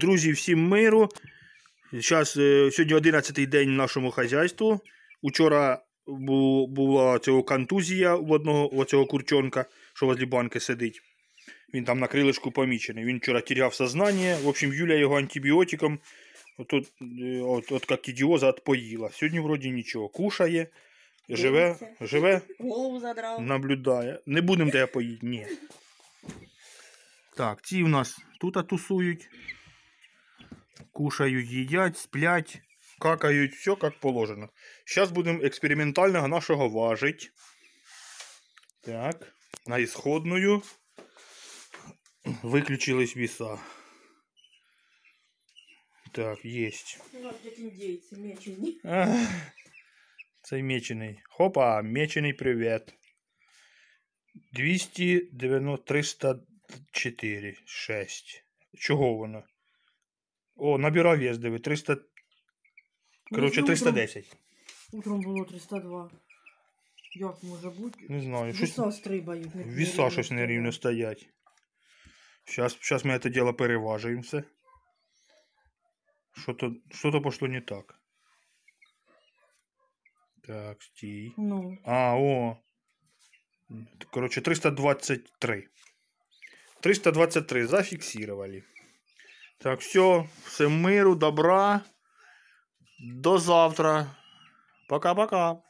Друзі, всім миру. Зараз, е, Сьогодні 11-й день нашому хазяйству. Учора була цього контузія у одного у цього курчонка, що возле банки сидить. Він там на крилишку помічений. Він вчора тіряв сознання. В общем, Юля його антибіотиком от, е, от, от, як ідіоза отпоїла. Сьогодні вроді нічого. Кушає, живе, живе, наблюдає. Не будемо тебе поїти, ні. Так, ці у нас тут тусують. Кушають, їдять, сплять, какають, все як положено. Зараз будемо експериментального нашого важити. Так, на ісходную. Виключились віса. Так, єсть. Ну, цей мечений. Хопа, мечений привіт. 290 300 4, 6. Чого воно? О, набирав вес, диви, 300. Коротше, 310. Утром було 302. Як може бути? Не знаю. Віса щось... стрибають. Віса щось нерівно стоять. Сейчас зараз ми це діло переважуємо Що-то, що-то пошло не так. Так, стій. Ну. А, о. Коротше, 323. 323 зафиксировали. Так, все. Всем миру, добра. До завтра. Пока-пока.